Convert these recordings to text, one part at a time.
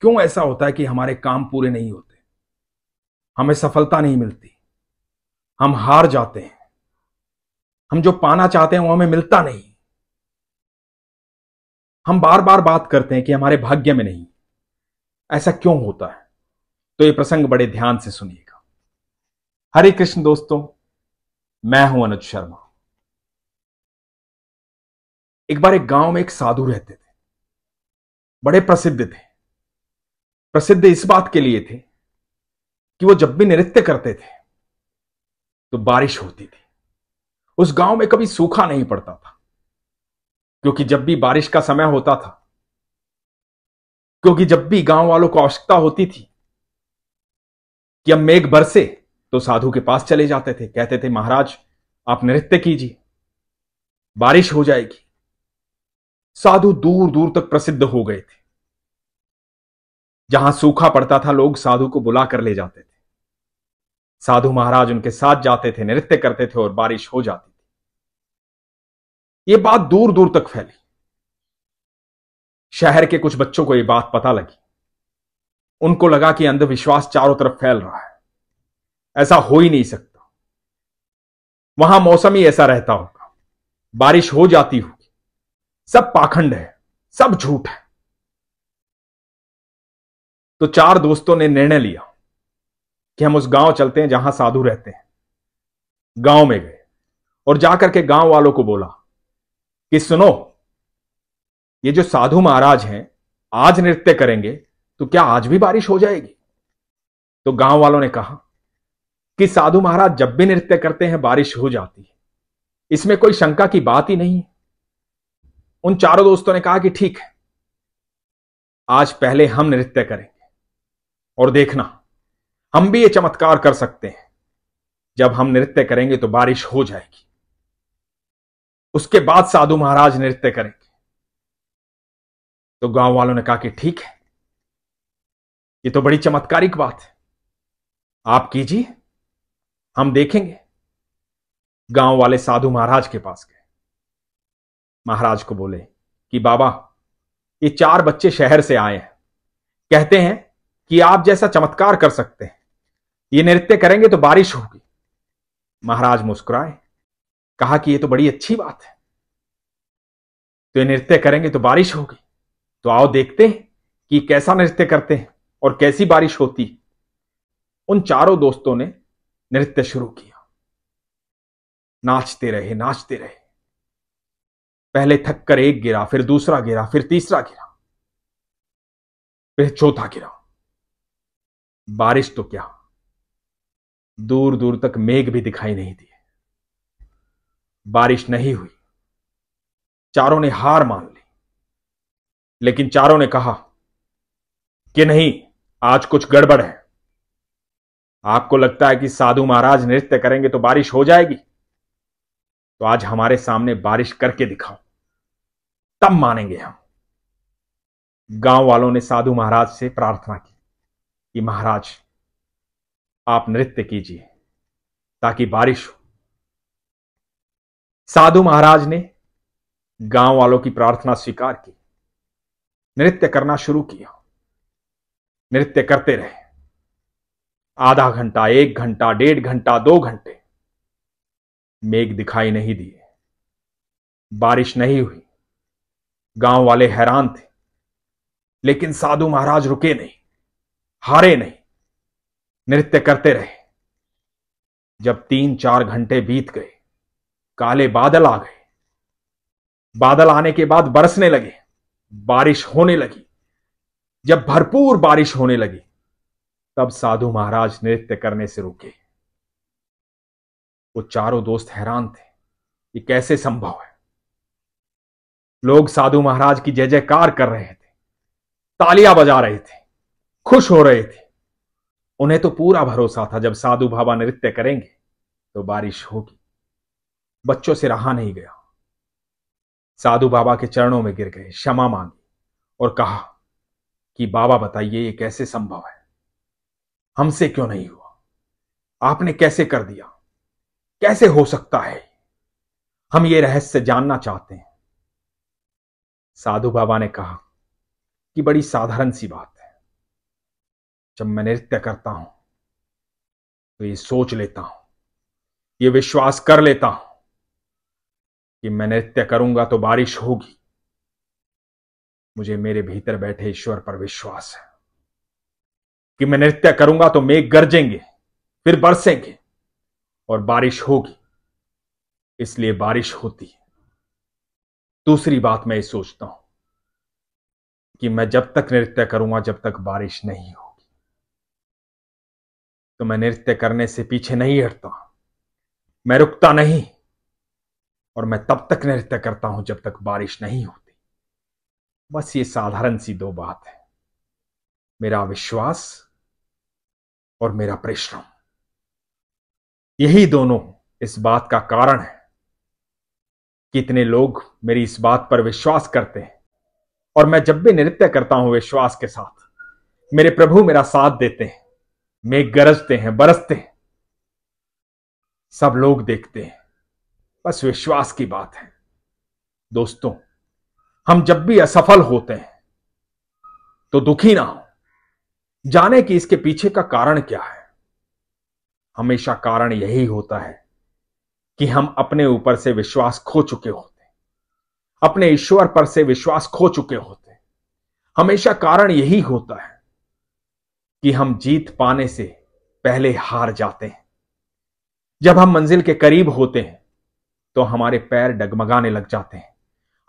क्यों ऐसा होता है कि हमारे काम पूरे नहीं होते हमें सफलता नहीं मिलती हम हार जाते हैं हम जो पाना चाहते हैं वो हमें मिलता नहीं हम बार बार बात करते हैं कि हमारे भाग्य में नहीं ऐसा क्यों होता है तो ये प्रसंग बड़े ध्यान से सुनिएगा हरे कृष्ण दोस्तों मैं हूं अनुज शर्मा एक बार एक गांव में एक साधु रहते थे बड़े प्रसिद्ध थे प्रसिद्ध इस बात के लिए थे कि वो जब भी नृत्य करते थे तो बारिश होती थी उस गांव में कभी सूखा नहीं पड़ता था क्योंकि जब भी बारिश का समय होता था क्योंकि जब भी गांव वालों को आवश्यकता होती थी कि अब मेघ बरसे तो साधु के पास चले जाते थे कहते थे महाराज आप नृत्य कीजिए बारिश हो जाएगी साधु दूर दूर तक प्रसिद्ध हो गए थे जहां सूखा पड़ता था लोग साधु को बुला कर ले जाते थे साधु महाराज उनके साथ जाते थे नृत्य करते थे और बारिश हो जाती थी ये बात दूर दूर तक फैली शहर के कुछ बच्चों को यह बात पता लगी उनको लगा कि अंधविश्वास चारों तरफ फैल रहा है ऐसा हो ही नहीं सकता वहां मौसम ही ऐसा रहता होगा बारिश हो जाती होगी सब पाखंड है सब झूठ है तो चार दोस्तों ने निर्णय लिया कि हम उस गांव चलते हैं जहां साधु रहते हैं गांव में गए और जाकर के गांव वालों को बोला कि सुनो ये जो साधु महाराज हैं आज नृत्य करेंगे तो क्या आज भी बारिश हो जाएगी तो गांव वालों ने कहा कि साधु महाराज जब भी नृत्य करते हैं बारिश हो जाती है इसमें कोई शंका की बात ही नहीं है उन चारों दोस्तों ने कहा कि ठीक है आज पहले हम नृत्य करेंगे और देखना हम भी ये चमत्कार कर सकते हैं जब हम नृत्य करेंगे तो बारिश हो जाएगी उसके बाद साधु महाराज नृत्य करेंगे तो गांव वालों ने कहा कि ठीक है ये तो बड़ी चमत्कारिक बात है आप कीजिए हम देखेंगे गांव वाले साधु महाराज के पास गए महाराज को बोले कि बाबा ये चार बच्चे शहर से आए हैं कहते हैं कि आप जैसा चमत्कार कर सकते हैं ये नृत्य करेंगे तो बारिश होगी महाराज मुस्कुराए कहा कि ये तो बड़ी अच्छी बात है तो ये नृत्य करेंगे तो बारिश होगी तो आओ देखते हैं कि कैसा नृत्य करते हैं और कैसी बारिश होती उन चारों दोस्तों ने नृत्य शुरू किया नाचते रहे नाचते रहे पहले थककर एक गिरा फिर दूसरा गिरा फिर तीसरा गिरा फिर चौथा गिरा बारिश तो क्या दूर दूर तक मेघ भी दिखाई नहीं दिए बारिश नहीं हुई चारों ने हार मान ली लेकिन चारों ने कहा कि नहीं आज कुछ गड़बड़ है आपको लगता है कि साधु महाराज नृत्य करेंगे तो बारिश हो जाएगी तो आज हमारे सामने बारिश करके दिखाओ तब मानेंगे हम गांव वालों ने साधु महाराज से प्रार्थना की कि महाराज आप नृत्य कीजिए ताकि बारिश हो साधु महाराज ने गांव वालों की प्रार्थना स्वीकार की नृत्य करना शुरू किया नृत्य करते रहे आधा घंटा एक घंटा डेढ़ घंटा दो घंटे मेघ दिखाई नहीं दिए बारिश नहीं हुई गांव वाले हैरान थे लेकिन साधु महाराज रुके नहीं हारे नहीं नृत्य करते रहे जब तीन चार घंटे बीत गए काले बादल आ गए बादल आने के बाद बरसने लगे बारिश होने लगी जब भरपूर बारिश होने लगी तब साधु महाराज नृत्य करने से रुके वो चारों दोस्त हैरान थे कि कैसे संभव है लोग साधु महाराज की जय जयकार कर रहे थे तालियां बजा रहे थे खुश हो रहे थे उन्हें तो पूरा भरोसा था जब साधु बाबा नृत्य करेंगे तो बारिश होगी बच्चों से रहा नहीं गया साधु बाबा के चरणों में गिर गए क्षमा मांगी और कहा कि बाबा बताइए ये कैसे संभव है हमसे क्यों नहीं हुआ आपने कैसे कर दिया कैसे हो सकता है हम ये रहस्य जानना चाहते हैं साधु बाबा ने कहा कि बड़ी साधारण सी बात जब मैं नृत्य करता हूं तो ये सोच लेता हूं ये विश्वास कर लेता हूं कि मैं नृत्य करूंगा तो बारिश होगी मुझे मेरे भीतर बैठे ईश्वर पर विश्वास है कि मैं नृत्य करूंगा तो मेघ गरजेंगे फिर बरसेंगे और बारिश होगी इसलिए बारिश होती है दूसरी बात मैं ये सोचता हूं कि मैं जब तक नृत्य करूंगा जब तक बारिश नहीं हो तो मैं नृत्य करने से पीछे नहीं हटता मैं रुकता नहीं और मैं तब तक नृत्य करता हूं जब तक बारिश नहीं होती बस ये साधारण सी दो बात है मेरा विश्वास और मेरा परिश्रम यही दोनों इस बात का कारण है कितने लोग मेरी इस बात पर विश्वास करते हैं और मैं जब भी नृत्य करता हूं विश्वास के साथ मेरे प्रभु मेरा साथ देते हैं में गरजते हैं बरसते हैं सब लोग देखते हैं बस विश्वास की बात है दोस्तों हम जब भी असफल होते हैं तो दुखी ना हो जाने कि इसके पीछे का कारण क्या है हमेशा कारण यही होता है कि हम अपने ऊपर से विश्वास खो चुके होते हैं अपने ईश्वर पर से विश्वास खो चुके होते हैं हमेशा कारण यही होता है कि हम जीत पाने से पहले हार जाते हैं जब हम मंजिल के करीब होते हैं तो हमारे पैर डगमगाने लग जाते हैं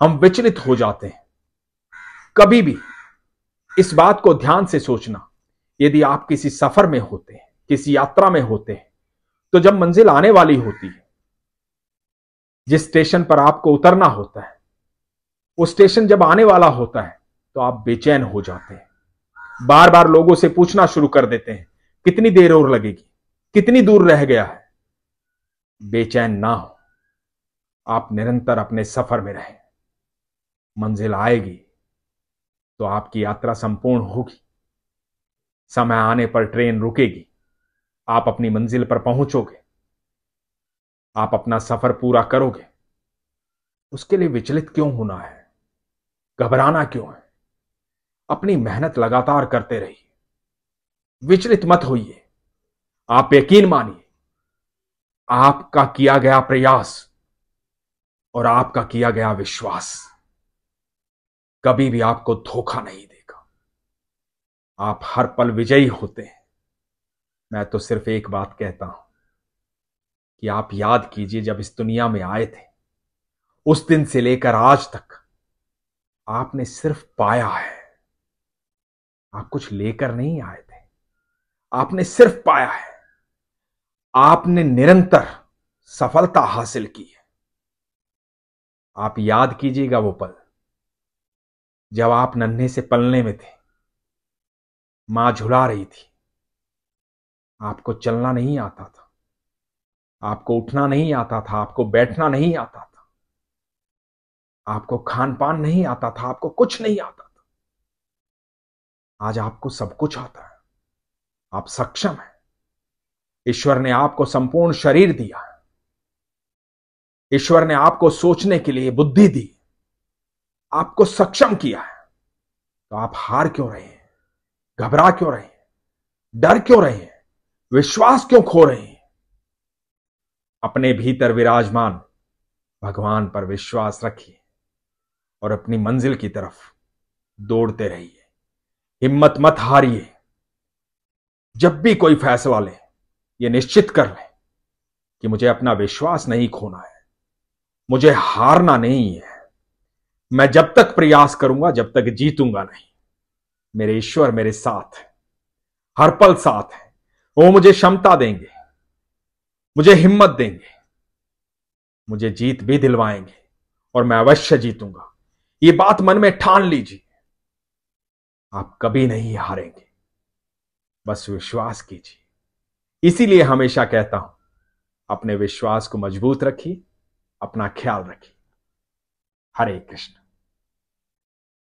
हम विचलित हो जाते हैं कभी भी इस बात को ध्यान से सोचना यदि आप किसी सफर में होते हैं किसी यात्रा में होते हैं तो जब मंजिल आने वाली होती है जिस स्टेशन पर आपको उतरना होता है वो स्टेशन जब आने वाला होता है तो आप बेचैन हो जाते हैं बार बार लोगों से पूछना शुरू कर देते हैं कितनी देर और लगेगी कितनी दूर रह गया है बेचैन ना हो आप निरंतर अपने सफर में रहें मंजिल आएगी तो आपकी यात्रा संपूर्ण होगी समय आने पर ट्रेन रुकेगी आप अपनी मंजिल पर पहुंचोगे आप अपना सफर पूरा करोगे उसके लिए विचलित क्यों होना है घबराना क्यों है अपनी मेहनत लगातार करते रहिए विचलित मत होइए आप यकीन मानिए आपका किया गया प्रयास और आपका किया गया विश्वास कभी भी आपको धोखा नहीं देगा आप हर पल विजयी होते हैं मैं तो सिर्फ एक बात कहता हूं कि आप याद कीजिए जब इस दुनिया में आए थे उस दिन से लेकर आज तक आपने सिर्फ पाया है आप कुछ लेकर नहीं आए थे आपने सिर्फ पाया है आपने निरंतर सफलता हासिल की है आप याद कीजिएगा वो पल जब आप नन्हे से पलने में थे मां झुला रही थी आपको चलना नहीं आता था आपको उठना नहीं आता था आपको बैठना नहीं आता था आपको खान पान नहीं आता था आपको कुछ नहीं आता आज आपको सब कुछ आता है आप सक्षम हैं ईश्वर ने आपको संपूर्ण शरीर दिया ईश्वर ने आपको सोचने के लिए बुद्धि दी आपको सक्षम किया है तो आप हार क्यों रहे हैं घबरा क्यों रहे हैं डर क्यों रहे हैं विश्वास क्यों खो रहे हैं अपने भीतर विराजमान भगवान पर विश्वास रखिए और अपनी मंजिल की तरफ दौड़ते रहिए हिम्मत मत हारिए जब भी कोई फैसला लें ये निश्चित कर ले कि मुझे अपना विश्वास नहीं खोना है मुझे हारना नहीं है मैं जब तक प्रयास करूंगा जब तक जीतूंगा नहीं मेरे ईश्वर मेरे साथ है हर पल साथ है वो मुझे क्षमता देंगे मुझे हिम्मत देंगे मुझे जीत भी दिलवाएंगे और मैं अवश्य जीतूंगा ये बात मन में ठान लीजिए आप कभी नहीं हारेंगे बस विश्वास कीजिए इसीलिए हमेशा कहता हूं अपने विश्वास को मजबूत रखिए अपना ख्याल रखिए हरे कृष्ण